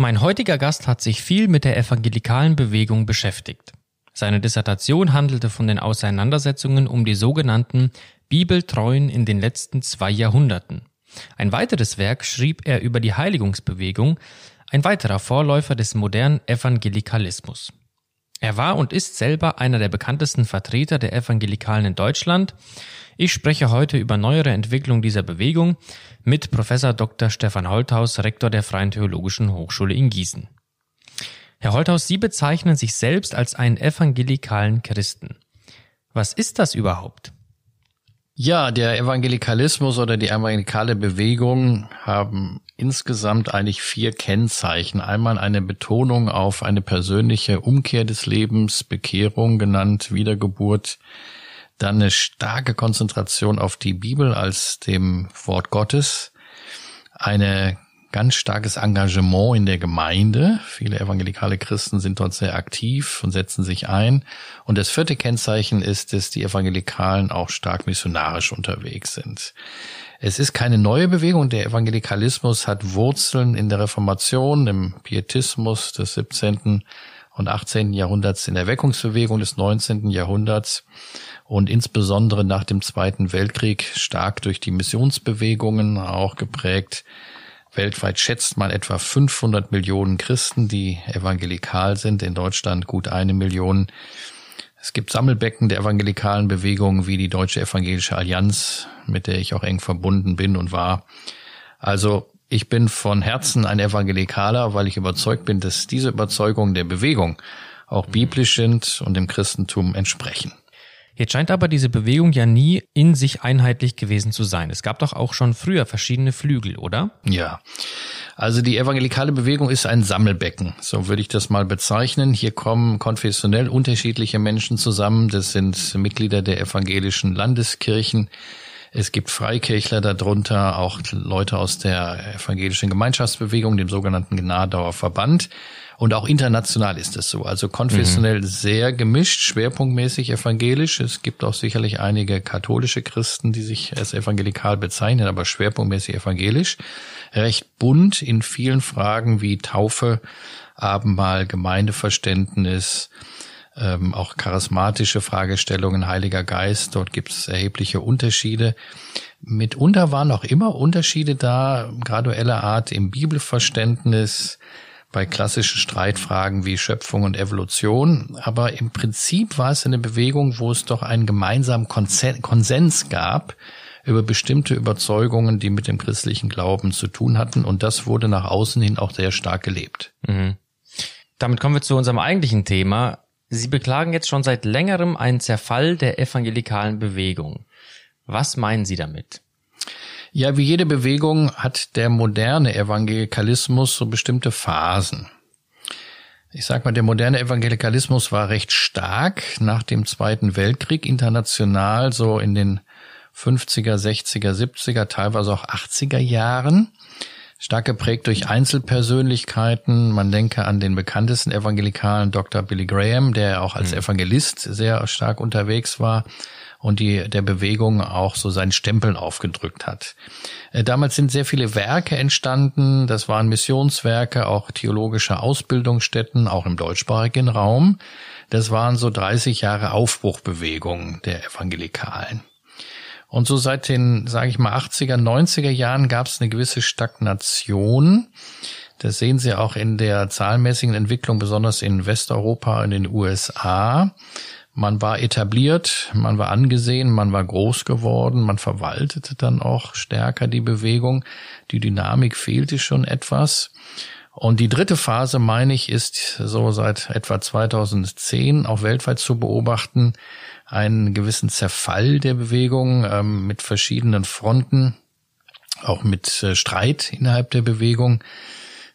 Mein heutiger Gast hat sich viel mit der evangelikalen Bewegung beschäftigt. Seine Dissertation handelte von den Auseinandersetzungen um die sogenannten Bibeltreuen in den letzten zwei Jahrhunderten. Ein weiteres Werk schrieb er über die Heiligungsbewegung, ein weiterer Vorläufer des modernen Evangelikalismus. Er war und ist selber einer der bekanntesten Vertreter der Evangelikalen in Deutschland. Ich spreche heute über neuere Entwicklung dieser Bewegung mit Professor Dr. Stefan Holthaus, Rektor der Freien Theologischen Hochschule in Gießen. Herr Holthaus, Sie bezeichnen sich selbst als einen evangelikalen Christen. Was ist das überhaupt? Ja, der Evangelikalismus oder die evangelikale Bewegung haben insgesamt eigentlich vier Kennzeichen. Einmal eine Betonung auf eine persönliche Umkehr des Lebens, Bekehrung genannt, Wiedergeburt, dann eine starke Konzentration auf die Bibel als dem Wort Gottes, eine ganz starkes Engagement in der Gemeinde. Viele evangelikale Christen sind dort sehr aktiv und setzen sich ein. Und das vierte Kennzeichen ist, dass die Evangelikalen auch stark missionarisch unterwegs sind. Es ist keine neue Bewegung. Der Evangelikalismus hat Wurzeln in der Reformation, im Pietismus des 17 und 18. Jahrhunderts in der Erweckungsbewegung des 19. Jahrhunderts und insbesondere nach dem Zweiten Weltkrieg stark durch die Missionsbewegungen auch geprägt. Weltweit schätzt man etwa 500 Millionen Christen, die evangelikal sind, in Deutschland gut eine Million. Es gibt Sammelbecken der evangelikalen Bewegungen wie die Deutsche Evangelische Allianz, mit der ich auch eng verbunden bin und war. Also ich bin von Herzen ein Evangelikaler, weil ich überzeugt bin, dass diese Überzeugungen der Bewegung auch biblisch sind und dem Christentum entsprechen. Jetzt scheint aber diese Bewegung ja nie in sich einheitlich gewesen zu sein. Es gab doch auch schon früher verschiedene Flügel, oder? Ja. Also die evangelikale Bewegung ist ein Sammelbecken, so würde ich das mal bezeichnen. Hier kommen konfessionell unterschiedliche Menschen zusammen. Das sind Mitglieder der evangelischen Landeskirchen, es gibt Freikirchler darunter, auch Leute aus der evangelischen Gemeinschaftsbewegung, dem sogenannten Gnadauer Verband. Und auch international ist es so. Also konfessionell mhm. sehr gemischt, schwerpunktmäßig evangelisch. Es gibt auch sicherlich einige katholische Christen, die sich als evangelikal bezeichnen, aber schwerpunktmäßig evangelisch. Recht bunt in vielen Fragen wie Taufe, Abendmahl, Gemeindeverständnis, ähm, auch charismatische Fragestellungen, Heiliger Geist, dort gibt es erhebliche Unterschiede. Mitunter waren auch immer Unterschiede da, gradueller Art im Bibelverständnis, bei klassischen Streitfragen wie Schöpfung und Evolution. Aber im Prinzip war es eine Bewegung, wo es doch einen gemeinsamen Konsens gab über bestimmte Überzeugungen, die mit dem christlichen Glauben zu tun hatten. Und das wurde nach außen hin auch sehr stark gelebt. Mhm. Damit kommen wir zu unserem eigentlichen Thema, Sie beklagen jetzt schon seit längerem einen Zerfall der evangelikalen Bewegung. Was meinen Sie damit? Ja, wie jede Bewegung hat der moderne Evangelikalismus so bestimmte Phasen. Ich sag mal, der moderne Evangelikalismus war recht stark nach dem Zweiten Weltkrieg international, so in den 50er, 60er, 70er, teilweise auch 80er Jahren stark geprägt durch Einzelpersönlichkeiten. Man denke an den bekanntesten evangelikalen Dr. Billy Graham, der auch als hm. Evangelist sehr stark unterwegs war und die der Bewegung auch so seinen Stempeln aufgedrückt hat. Äh, damals sind sehr viele Werke entstanden, das waren Missionswerke, auch theologische Ausbildungsstätten, auch im deutschsprachigen Raum. Das waren so 30 Jahre Aufbruchbewegung der Evangelikalen. Und so seit den, sage ich mal, 80er, 90er Jahren gab es eine gewisse Stagnation. Das sehen Sie auch in der zahlenmäßigen Entwicklung, besonders in Westeuropa und in den USA. Man war etabliert, man war angesehen, man war groß geworden, man verwaltete dann auch stärker die Bewegung. Die Dynamik fehlte schon etwas. Und die dritte Phase, meine ich, ist so seit etwa 2010 auch weltweit zu beobachten, einen gewissen Zerfall der Bewegung ähm, mit verschiedenen Fronten, auch mit äh, Streit innerhalb der Bewegung.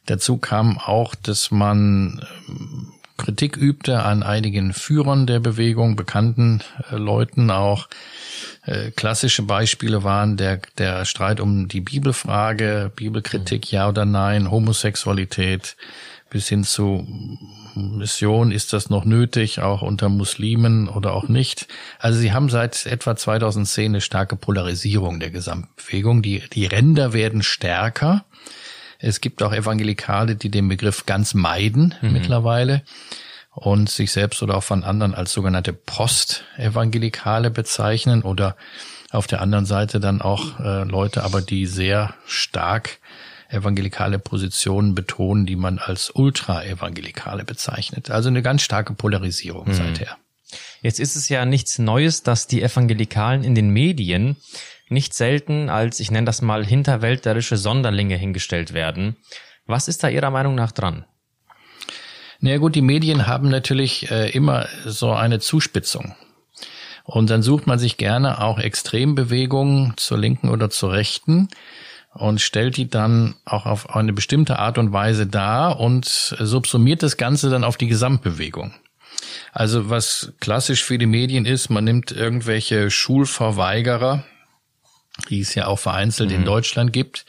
Dazu kam auch, dass man ähm, Kritik übte an einigen Führern der Bewegung, bekannten äh, Leuten auch. Äh, klassische Beispiele waren der, der Streit um die Bibelfrage, Bibelkritik mhm. ja oder nein, Homosexualität, bis hin zu Mission, ist das noch nötig, auch unter Muslimen oder auch nicht. Also sie haben seit etwa 2010 eine starke Polarisierung der Gesamtbewegung. Die, die Ränder werden stärker. Es gibt auch Evangelikale, die den Begriff ganz meiden mhm. mittlerweile und sich selbst oder auch von anderen als sogenannte Postevangelikale bezeichnen oder auf der anderen Seite dann auch äh, Leute, aber die sehr stark evangelikale Positionen betonen, die man als ultra-evangelikale bezeichnet. Also eine ganz starke Polarisierung mhm. seither. Jetzt ist es ja nichts Neues, dass die Evangelikalen in den Medien nicht selten als, ich nenne das mal, hinterwäldlerische Sonderlinge hingestellt werden. Was ist da Ihrer Meinung nach dran? Na ja, gut, die Medien haben natürlich äh, immer so eine Zuspitzung. Und dann sucht man sich gerne auch Extrembewegungen zur Linken oder zur Rechten, und stellt die dann auch auf eine bestimmte Art und Weise dar und subsumiert das Ganze dann auf die Gesamtbewegung. Also was klassisch für die Medien ist, man nimmt irgendwelche Schulverweigerer, die es ja auch vereinzelt mhm. in Deutschland gibt,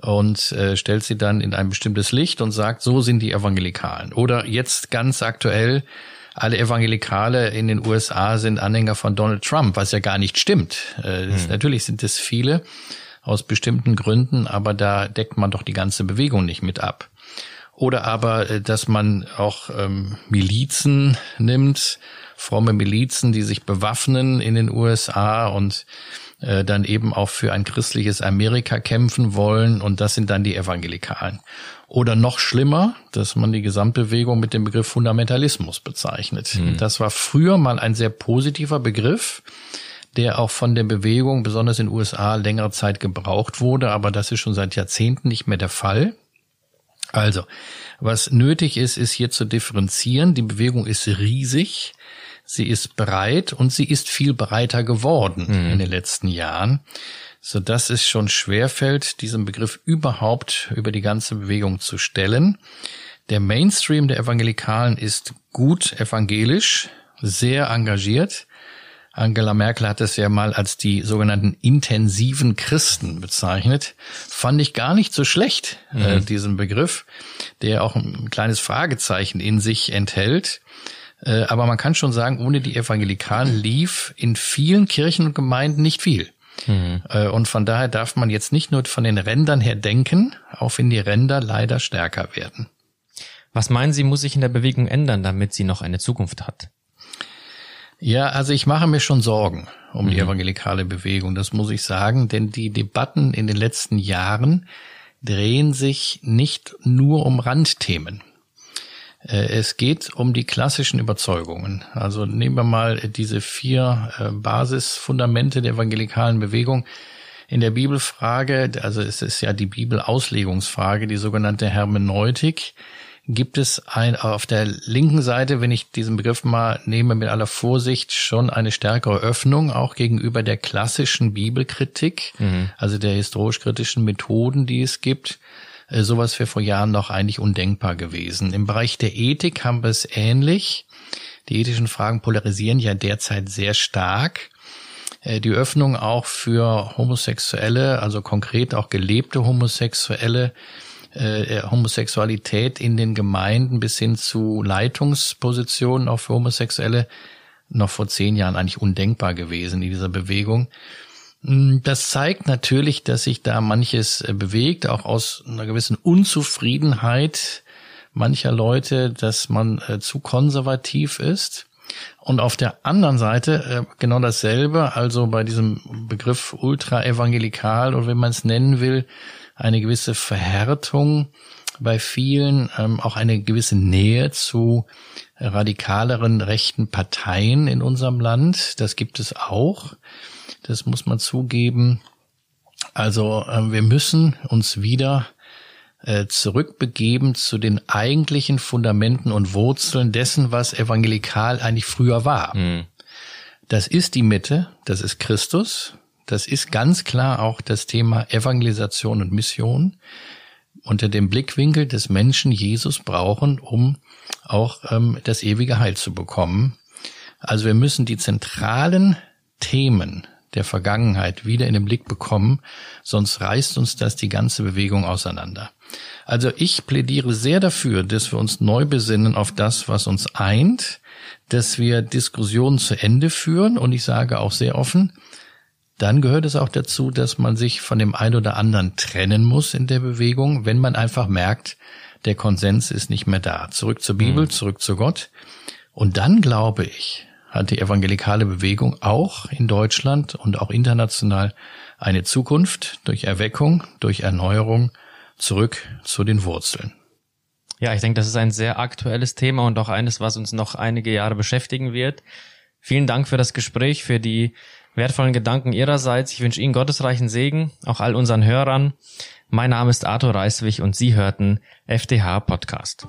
und äh, stellt sie dann in ein bestimmtes Licht und sagt, so sind die Evangelikalen. Oder jetzt ganz aktuell, alle Evangelikale in den USA sind Anhänger von Donald Trump, was ja gar nicht stimmt. Äh, mhm. Natürlich sind es viele aus bestimmten Gründen, aber da deckt man doch die ganze Bewegung nicht mit ab. Oder aber, äh, dass man auch ähm, Milizen nimmt, fromme Milizen, die sich bewaffnen in den USA und äh, dann eben auch für ein christliches Amerika kämpfen wollen. Und das sind dann die Evangelikalen. Oder noch schlimmer, dass man die Gesamtbewegung mit dem Begriff Fundamentalismus bezeichnet. Hm. Das war früher mal ein sehr positiver Begriff der auch von der Bewegung, besonders in den USA, längere Zeit gebraucht wurde, aber das ist schon seit Jahrzehnten nicht mehr der Fall. Also, was nötig ist, ist hier zu differenzieren. Die Bewegung ist riesig, sie ist breit und sie ist viel breiter geworden mhm. in den letzten Jahren, sodass es schon schwerfällt, diesen Begriff überhaupt über die ganze Bewegung zu stellen. Der Mainstream der Evangelikalen ist gut evangelisch, sehr engagiert, Angela Merkel hat es ja mal als die sogenannten intensiven Christen bezeichnet. Fand ich gar nicht so schlecht, äh, mhm. äh, diesen Begriff, der auch ein kleines Fragezeichen in sich enthält. Äh, aber man kann schon sagen, ohne die Evangelikalen lief in vielen Kirchen und Gemeinden nicht viel. Mhm. Äh, und von daher darf man jetzt nicht nur von den Rändern her denken, auch wenn die Ränder leider stärker werden. Was meinen Sie, muss sich in der Bewegung ändern, damit sie noch eine Zukunft hat? Ja, also ich mache mir schon Sorgen um mhm. die evangelikale Bewegung, das muss ich sagen, denn die Debatten in den letzten Jahren drehen sich nicht nur um Randthemen. Äh, es geht um die klassischen Überzeugungen. Also nehmen wir mal diese vier äh, Basisfundamente der evangelikalen Bewegung. In der Bibelfrage, also es ist ja die Bibelauslegungsfrage, die sogenannte Hermeneutik, gibt es ein, auf der linken Seite, wenn ich diesen Begriff mal nehme mit aller Vorsicht, schon eine stärkere Öffnung auch gegenüber der klassischen Bibelkritik, mhm. also der historisch-kritischen Methoden, die es gibt. Äh, sowas wäre vor Jahren noch eigentlich undenkbar gewesen. Im Bereich der Ethik haben wir es ähnlich. Die ethischen Fragen polarisieren ja derzeit sehr stark äh, die Öffnung auch für Homosexuelle, also konkret auch gelebte Homosexuelle, äh, Homosexualität in den Gemeinden bis hin zu Leitungspositionen auch für Homosexuelle noch vor zehn Jahren eigentlich undenkbar gewesen in dieser Bewegung. Mm, das zeigt natürlich, dass sich da manches äh, bewegt, auch aus einer gewissen Unzufriedenheit mancher Leute, dass man äh, zu konservativ ist. Und auf der anderen Seite äh, genau dasselbe, also bei diesem Begriff ultra-evangelikal oder wie man es nennen will, eine gewisse Verhärtung bei vielen, ähm, auch eine gewisse Nähe zu radikaleren rechten Parteien in unserem Land. Das gibt es auch. Das muss man zugeben. Also äh, wir müssen uns wieder äh, zurückbegeben zu den eigentlichen Fundamenten und Wurzeln dessen, was evangelikal eigentlich früher war. Mhm. Das ist die Mitte, das ist Christus, das ist ganz klar auch das Thema Evangelisation und Mission unter dem Blickwinkel des Menschen Jesus brauchen, um auch ähm, das ewige Heil zu bekommen. Also wir müssen die zentralen Themen der Vergangenheit wieder in den Blick bekommen, sonst reißt uns das die ganze Bewegung auseinander. Also ich plädiere sehr dafür, dass wir uns neu besinnen auf das, was uns eint, dass wir Diskussionen zu Ende führen und ich sage auch sehr offen, dann gehört es auch dazu, dass man sich von dem einen oder anderen trennen muss in der Bewegung, wenn man einfach merkt, der Konsens ist nicht mehr da. Zurück zur Bibel, mhm. zurück zu Gott. Und dann glaube ich, hat die evangelikale Bewegung auch in Deutschland und auch international eine Zukunft durch Erweckung, durch Erneuerung zurück zu den Wurzeln. Ja, ich denke, das ist ein sehr aktuelles Thema und auch eines, was uns noch einige Jahre beschäftigen wird. Vielen Dank für das Gespräch, für die wertvollen Gedanken Ihrerseits. Ich wünsche Ihnen gottesreichen Segen, auch all unseren Hörern. Mein Name ist Arthur Reiswig und Sie hörten FDH Podcast.